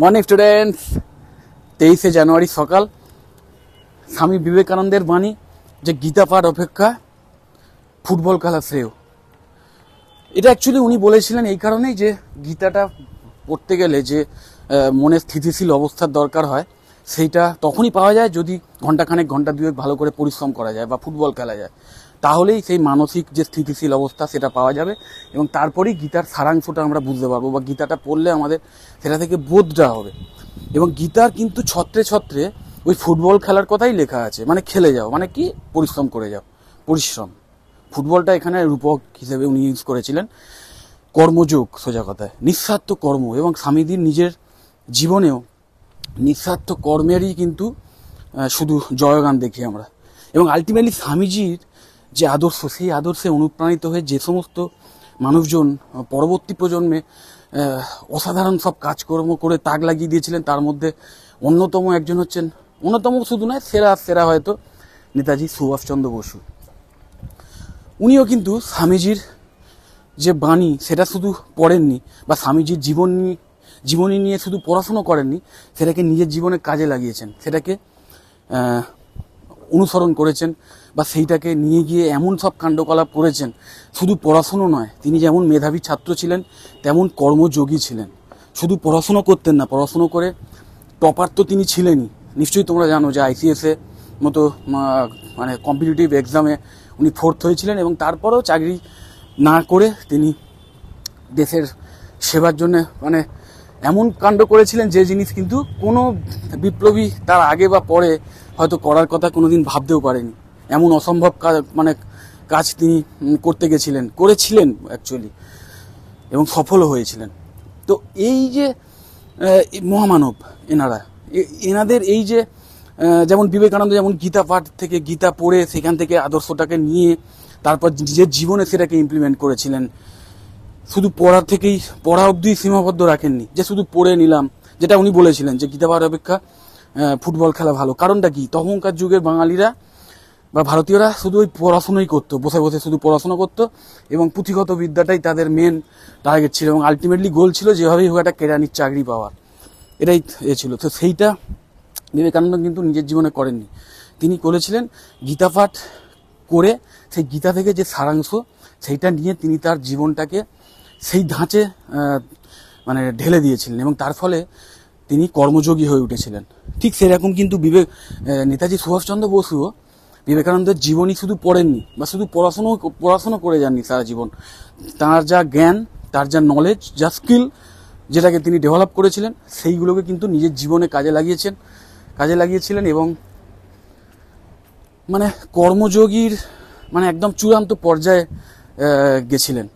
morning students তেইশে জানুয়ারি সকাল স্বামী বিবেকানন্দের বাণী যে গীতা পাঠ অপেক্ষা ফুটবল খেলা শ্রেয় এটা অ্যাকচুয়ালি উনি বলেছিলেন এই কারণেই যে গীতাটা পড়তে গেলে যে মনে স্থিতিশীল অবস্থার দরকার হয় সেইটা তখনই পাওয়া যায় যদি ঘন্টাখানেক ঘন্টা দুয়েক ভালো করে পরিশ্রম করা যায় বা ফুটবল খেলা যায় তাহলেই সেই মানসিক যে স্থিতিশীল অবস্থা সেটা পাওয়া যাবে এবং তারপরেই গীতার সারাংশটা আমরা বুঝতে পারবো বা গীতাটা পড়লে আমাদের সেটা থেকে বোধটা হবে এবং গীতার কিন্তু ছত্রে ছত্রে ওই ফুটবল খেলার কথাই লেখা আছে মানে খেলে যাও মানে কি পরিশ্রম করে যাও পরিশ্রম ফুটবলটা এখানে রূপক হিসেবে উনি ইউজ করেছিলেন কর্মযোগ সোজা কথায় নিঃস্বার্থ কর্ম এবং স্বামীজির নিজের জীবনেও নিঃস্বার্থ কর্মেরই কিন্তু শুধু জয়গান দেখি আমরা এবং আলটিমেটলি স্বামীজির যে আদর্শ সেই আদর্শে অনুপ্রাণিত হয়ে যে সমস্ত মানুষজন পরবর্তী প্রজন্মে অসাধারণ সব কাজকর্ম করে তাক লাগিয়ে দিয়েছিলেন তার মধ্যে অন্যতম একজন হচ্ছেন অন্যতম শুধু নয় সেরা সেরা হয়তো নেতাজি সুভাষচন্দ্র বসু উনিও কিন্তু স্বামীজির যে বাণী সেটা শুধু পড়েননি বা স্বামীজির জীবন নিয়ে জীবনী নিয়ে শুধু পড়াশুনো করেননি সেটাকে নিজের জীবনে কাজে লাগিয়েছেন সেটাকে অনুসরণ করেছেন বা সেইটাকে নিয়ে গিয়ে এমন সব কাণ্ডকলাপ করেছেন শুধু পড়াশুনো নয় তিনি যেমন মেধাবী ছাত্র ছিলেন তেমন কর্মযোগী ছিলেন শুধু পড়াশুনো করতেন না পড়াশুনো করে টপার তো তিনি ছিলেনই নিশ্চয়ই তোমরা জানো যে আইসিএসএ মতো মানে কম্পিটিটিভ এক্সামে উনি ফোর্থ হয়েছিলেন এবং তারপরেও চাকরি না করে তিনি দেশের সেবার জন্য মানে এমন কাণ্ড করেছিলেন যে জিনিস কিন্তু কোনো বিপ্লবী তার আগে বা পরে হয়তো করার কথা কোনোদিন ভাবতেও পারেনি এমন অসম্ভব মানে কাজ তিনি করতে গেছিলেন করেছিলেন অ্যাকচুয়ালি এবং সফলও হয়েছিলেন তো এই যে মহামানব এনারা এনাদের এই যে যেমন বিবেকানন্দ যেমন গীতা পাঠ থেকে গীতা পড়ে সেখান থেকে আদর্শটাকে নিয়ে তারপর নিজের জীবনে সেটাকে ইমপ্লিমেন্ট করেছিলেন শুধু পড়ার থেকেই পড়া অবধি সীমাবদ্ধ রাখেননি যে শুধু পড়ে নিলাম যেটা উনি বলেছিলেন যে গীতা পাঠ অপেক্ষা ফুটবল খেলা ভালো কারণটা কি তখনকার যুগের বাঙালিরা বা ভারতীয়রা শুধু ওই পড়াশোনাই করতো বসে বসে শুধু পড়াশোনা করতো এবং পুঁথিগত বিদ্যাটাই তাদের মেন টার্গেট ছিল এবং আলটিমেটলি গোল ছিল যেভাবেই হোক একটা কেরানির চাকরি পাওয়ার এটাই এ ছিল তো সেইটা বিবেকানন্দ কিন্তু নিজের জীবনে করেননি তিনি করেছিলেন গীতাপাঠ করে সেই গীতা থেকে যে সারাংশ সেইটা নিয়ে তিনি তার জীবনটাকে সেই ধাঁচে মানে ঢেলে দিয়েছিলেন এবং তার ফলে তিনি কর্মযোগী হয়ে উঠেছিলেন ঠিক সেরকম কিন্তু বিবেক নেতাজি সুভাষচন্দ্র বসুও বিবেকানন্দের জীবনই শুধু পড়েননি বা শুধু পড়াশুনো পড়াশুনো করে যাননি সারা জীবন তার যা জ্ঞান তার যা নলেজ যা স্কিল যেটাকে তিনি ডেভেলপ করেছিলেন সেইগুলোকে কিন্তু নিজের জীবনে কাজে লাগিয়েছেন কাজে লাগিয়েছিলেন এবং মানে কর্মযোগীর মানে একদম চূড়ান্ত পর্যায়ে গেছিলেন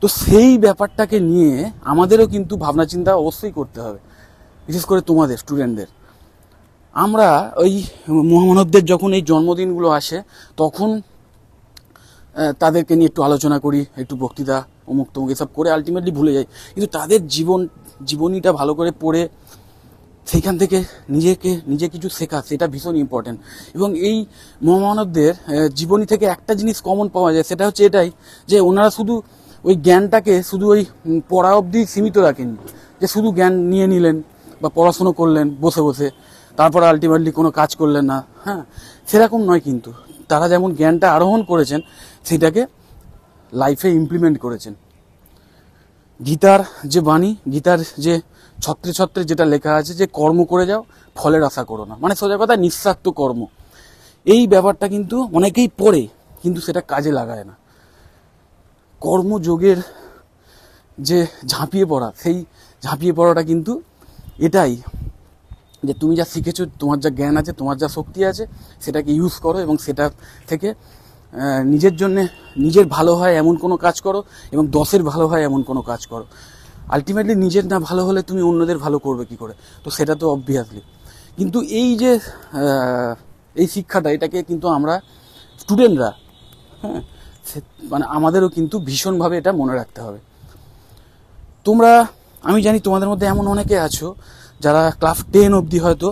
তো সেই ব্যাপারটাকে নিয়ে আমাদেরও কিন্তু ভাবনা চিন্তা অবশ্যই করতে হবে বিশেষ করে তোমাদের স্টুডেন্টদের আমরা ওই মহামানবদের যখন এই জন্মদিনগুলো আসে তখন তাদেরকে নিয়ে একটু আলোচনা করি একটু বক্তৃতা অমুক তমুক এসব করে আলটিমেটলি ভুলে যাই কিন্তু তাদের জীবন জীবনীটা ভালো করে পড়ে সেইখান থেকে নিজেকে নিজে কিছু শেখা সেটা ভীষণ ইম্পর্টেন্ট এবং এই মহামানবদের জীবনী থেকে একটা জিনিস কমন পাওয়া যায় সেটা হচ্ছে এটাই যে ওনারা শুধু ওই জ্ঞানটাকে শুধু ওই পড়া অবধি সীমিত রাখেননি যে শুধু জ্ঞান নিয়ে নিলেন বা পড়াশুনো করলেন বসে বসে তারপর আলটিমেটলি কোনো কাজ করলেন না হ্যাঁ সেরকম নয় কিন্তু তারা যেমন জ্ঞানটা আরোহণ করেছেন সেটাকে লাইফে ইমপ্লিমেন্ট করেছেন গীতার যে বাণী গীতার যে ছত্রে ছত্রে যেটা লেখা আছে যে কর্ম করে যাও ফলের আশা করো না মানে সোজা কথা নিঃস্বার্থ কর্ম এই ব্যাপারটা কিন্তু অনেকেই পড়ে কিন্তু সেটা কাজে লাগায় না কর্মযোগের যে ঝাঁপিয়ে পড়া সেই ঝাঁপিয়ে পড়াটা কিন্তু এটাই যে তুমি যা শিখেছো তোমার যা জ্ঞান আছে তোমার যা শক্তি আছে সেটাকে ইউজ করো এবং সেটা থেকে নিজের জন্যে নিজের ভালো হয় এমন কোনো কাজ করো এবং দশের ভালো হয় এমন কোনো কাজ করো আলটিমেটলি নিজের না ভালো হলে তুমি অন্যদের ভালো করবে কি করে তো সেটা তো অবভিয়াসলি কিন্তু এই যে এই শিক্ষাটা এটাকে কিন্তু আমরা স্টুডেন্টরা হ্যাঁ মানে আমাদেরও কিন্তু ভীষণভাবে এটা মনে রাখতে হবে তোমরা আমি জানি তোমাদের মধ্যে এমন অনেকে আছো যারা ক্লাস টেন অবধি হয়তো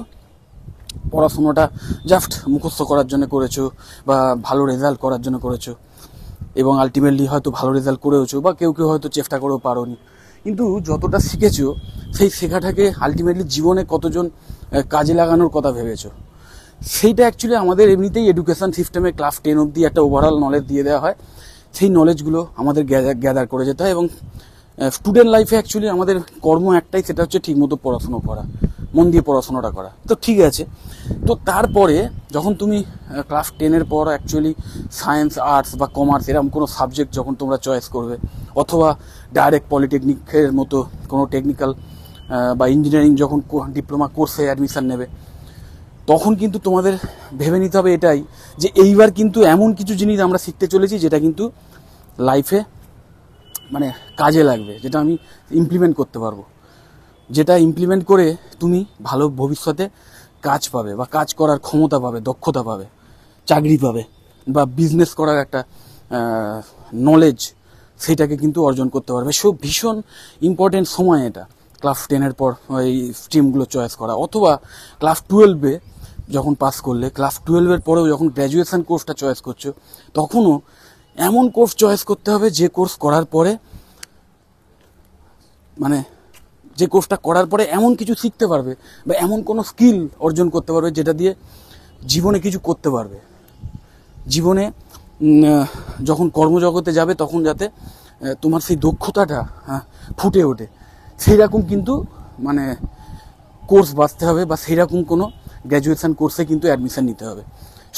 পড়াশুনোটা জাস্ট মুখস্থ করার জন্য করেছো বা ভালো রেজাল্ট করার জন্য করেছো এবং আলটিমেটলি হয়তো ভালো রেজাল্ট করেওছো বা কেউ কেউ হয়তো চেষ্টা করেও পারোনি কিন্তু যতটা শিখেছো সেই শেখাটাকে আলটিমেটলি জীবনে কতজন কাজে লাগানোর কথা ভেবেছো সেইটা অ্যাকচুয়ালি আমাদের এমনিতেই এডুকেশান সিস্টেমে ক্লাস টেন অবধি একটা ওভারঅল নলেজ দিয়ে দেওয়া হয় সেই নলেজগুলো আমাদের গ্যাদার করে যেতে হয় এবং স্টুডেন্ট লাইফে অ্যাকচুয়ালি আমাদের কর্ম একটাই সেটা হচ্ছে ঠিকমতো পড়াশুনো করা মন দিয়ে পড়াশোনাটা করা তো ঠিক আছে তো তারপরে যখন তুমি ক্লাস টেনের পর অ্যাকচুয়ালি সায়েন্স আর্টস বা কমার্স এরকম কোনো সাবজেক্ট যখন তোমরা চয়েস করবে অথবা ডাইরেক্ট পলিটেকনিকের মতো কোনো টেকনিক্যাল বা ইঞ্জিনিয়ারিং যখন ডিপ্লোমা কোর্সে অ্যাডমিশান নেবে তখন কিন্তু তোমাদের ভেবে নিতে হবে এটাই যে এইবার কিন্তু এমন কিছু জিনিস আমরা শিখতে চলেছি যেটা কিন্তু লাইফে মানে কাজে লাগবে যেটা আমি ইমপ্লিমেন্ট করতে পারবো যেটা ইমপ্লিমেন্ট করে তুমি ভালো ভবিষ্যতে কাজ পাবে বা কাজ করার ক্ষমতা পাবে দক্ষতা পাবে চাকরি পাবে বা বিজনেস করার একটা নলেজ সেটাকে কিন্তু অর্জন করতে পারবে সো ভীষণ ইম্পর্টেন্ট সময় এটা ক্লাস টেনের পর এই স্ট্রিমগুলো চয়েস করা অথবা ক্লাস টুয়েলভে যখন পাস করলে ক্লাস টুয়েলভের পরেও যখন গ্র্যাজুয়েশান কোর্সটা চয়েস করছো তখনও এমন কোর্স চয়েস করতে হবে যে কোর্স করার পরে মানে যে কোর্সটা করার পরে এমন কিছু শিখতে পারবে বা এমন কোনো স্কিল অর্জন করতে পারবে যেটা দিয়ে জীবনে কিছু করতে পারবে জীবনে যখন কর্মজগতে যাবে তখন যাতে তোমার সেই দক্ষতাটা হ্যাঁ ফুটে ওঠে সেই রকম কিন্তু মানে কোর্স বাঁচতে হবে বা সেই রকম কোনো গ্র্যাজুয়েশান কোর্সে কিন্তু অ্যাডমিশান নিতে হবে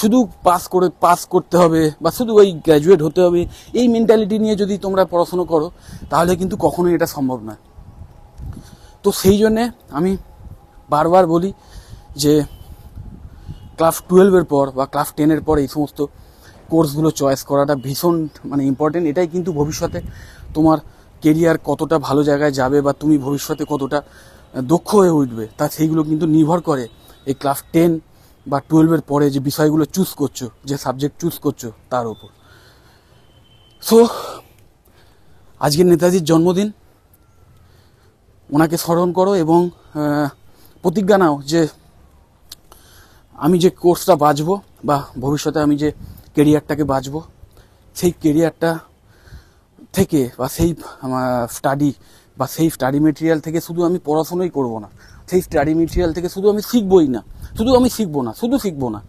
শুধু পাস করে পাস করতে হবে বা শুধু ওই গ্র্যাজুয়েট হতে হবে এই মেন্টালিটি নিয়ে যদি তোমরা পড়াশুনো করো তাহলে কিন্তু কখনোই এটা সম্ভব নয় তো সেই জন্যে আমি বারবার বলি যে ক্লাস টুয়েলভের পর বা ক্লাস টেনের পর এই সমস্ত কোর্সগুলো চয়েস করাটা ভীষণ মানে ইম্পর্টেন্ট এটাই কিন্তু ভবিষ্যতে তোমার কেরিয়ার কতটা ভালো জায়গায় যাবে বা তুমি ভবিষ্যতে কতটা দক্ষ হয়ে উঠবে তা সেইগুলো কিন্তু নির্ভর করে এই ক্লাস টেন বা টুয়েলভের পরে যে বিষয়গুলো চুজ করছো যে সাবজেক্ট চুজ করছো তার ওপর সো আজকে নেতাজির জন্মদিন ওনাকে স্মরণ করো এবং প্রতিজ্ঞা নাও যে আমি যে কোর্সটা বাঁচবো বা ভবিষ্যতে আমি যে কেরিয়ারটাকে বাঁচবো সেই কেরিয়ারটা থেকে বা সেই স্টাডি বা সেই স্টাডি মেটেরিয়াল থেকে শুধু আমি পড়াশোনাই করব না সেই স্টাডি মেটেরিয়াল থেকে শুধু আমি শিখবই না শুধু আমি শিখবো না শুধু শিখবো না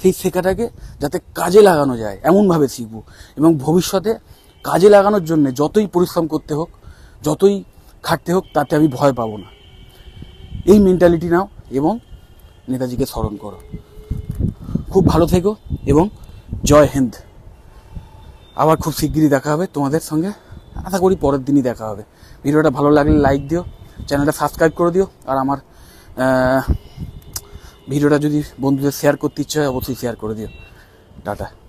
সেই শেখাটাকে যাতে কাজে লাগানো যায় এমনভাবে শিখবো এবং ভবিষ্যতে কাজে লাগানোর জন্য যতই পরিশ্রম করতে হোক যতই খাটতে হোক তাতে আমি ভয় পাবো না এই মেন্টালিটি নাও এবং নেতাজিকে স্মরণ করো খুব ভালো থেকো এবং জয় হিন্দ আবার খুব শিগগিরই দেখা হবে তোমাদের সঙ্গে আশা করি পরের দিনই দেখা হবে ভিডিওটা ভালো লাগলে লাইক দিও চ্যানেলটা সাবস্ক্রাইব করে দিও আর আমার ভিডিওটা যদি বন্ধুদের শেয়ার করতে ইচ্ছে হয় অবশ্যই শেয়ার করে দিও টাটা